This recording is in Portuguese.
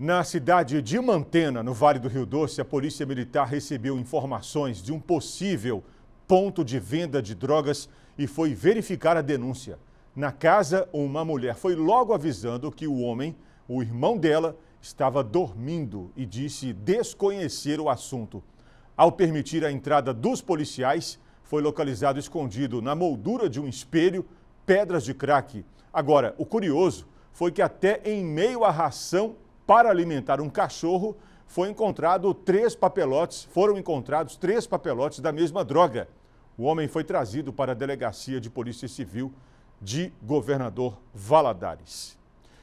Na cidade de Mantena, no Vale do Rio Doce, a Polícia Militar recebeu informações de um possível ponto de venda de drogas e foi verificar a denúncia. Na casa, uma mulher foi logo avisando que o homem, o irmão dela, estava dormindo e disse desconhecer o assunto. Ao permitir a entrada dos policiais, foi localizado escondido na moldura de um espelho pedras de crack. Agora, o curioso foi que até em meio à ração para alimentar um cachorro, foi encontrado três papelotes, foram encontrados três papelotes da mesma droga. O homem foi trazido para a delegacia de polícia civil de Governador Valadares.